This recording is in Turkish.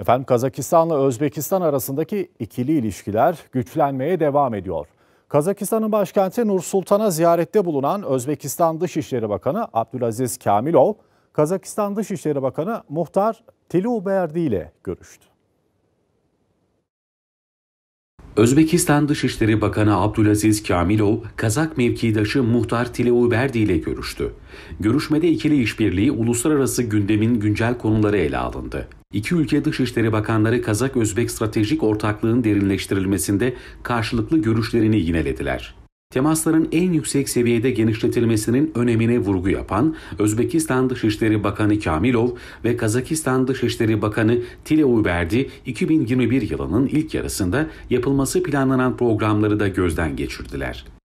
Efendim Kazakistan'la Özbekistan arasındaki ikili ilişkiler güçlenmeye devam ediyor. Kazakistan'ın başkenti Nur Sultan'a ziyarette bulunan Özbekistan Dışişleri Bakanı Abdülaziz Kamilov, Kazakistan Dışişleri Bakanı Muhtar Tiluberdi ile görüştü. Özbekistan Dışişleri Bakanı Abdülaziz Kamilov, Kazak mevkidaşı Muhtar Tileuberdi ile görüştü. Görüşmede ikili işbirliği uluslararası gündemin güncel konuları ele alındı. İki ülke Dışişleri Bakanları Kazak-Özbek stratejik ortaklığın derinleştirilmesinde karşılıklı görüşlerini yinelediler. Temasların en yüksek seviyede genişletilmesinin önemine vurgu yapan Özbekistan Dışişleri Bakanı Kamilov ve Kazakistan Dışişleri Bakanı Tile Uyberdi 2021 yılının ilk yarısında yapılması planlanan programları da gözden geçirdiler.